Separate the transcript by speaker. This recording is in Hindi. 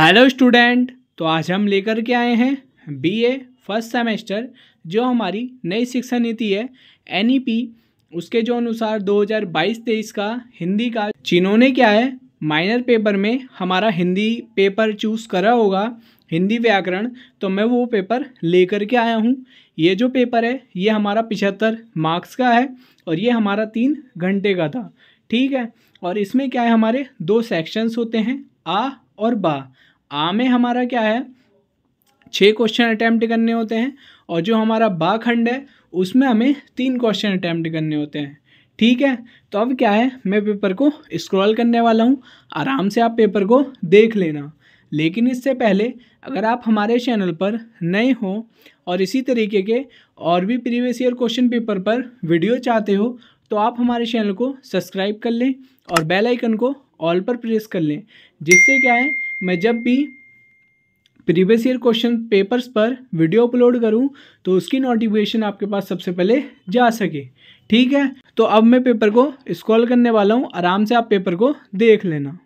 Speaker 1: हेलो स्टूडेंट तो आज हम लेकर के आए हैं बीए फर्स्ट सेमेस्टर जो हमारी नई शिक्षा नीति है एनईपी e उसके जो अनुसार 2022-23 का हिंदी का जिन्होंने क्या है माइनर पेपर में हमारा हिंदी पेपर चूज़ करा होगा हिंदी व्याकरण तो मैं वो पेपर लेकर के आया हूँ ये जो पेपर है ये हमारा पिछहत्तर मार्क्स का है और ये हमारा तीन घंटे का था ठीक है और इसमें क्या है हमारे दो सेक्शंस होते हैं आ और बा आ में हमारा क्या है छः क्वेश्चन अटैम्प्ट करने होते हैं और जो हमारा बा खंड है उसमें हमें तीन क्वेश्चन अटैम्प्ट करने होते हैं ठीक है तो अब क्या है मैं पेपर को स्क्रॉल करने वाला हूँ आराम से आप पेपर को देख लेना लेकिन इससे पहले अगर आप हमारे चैनल पर नए हो और इसी तरीके के और भी प्रीवियस ईयर क्वेश्चन पेपर पर वीडियो चाहते हो तो आप हमारे चैनल को सब्सक्राइब कर लें और बेल आइकन को ऑल पर प्रेस कर लें जिससे क्या है मैं जब भी प्रीवियस ईयर क्वेश्चन पेपर्स पर वीडियो अपलोड करूं तो उसकी नोटिफिकेशन आपके पास सबसे पहले जा सके ठीक है तो अब मैं पेपर को स्क्रॉल करने वाला हूं आराम से आप पेपर को देख लेना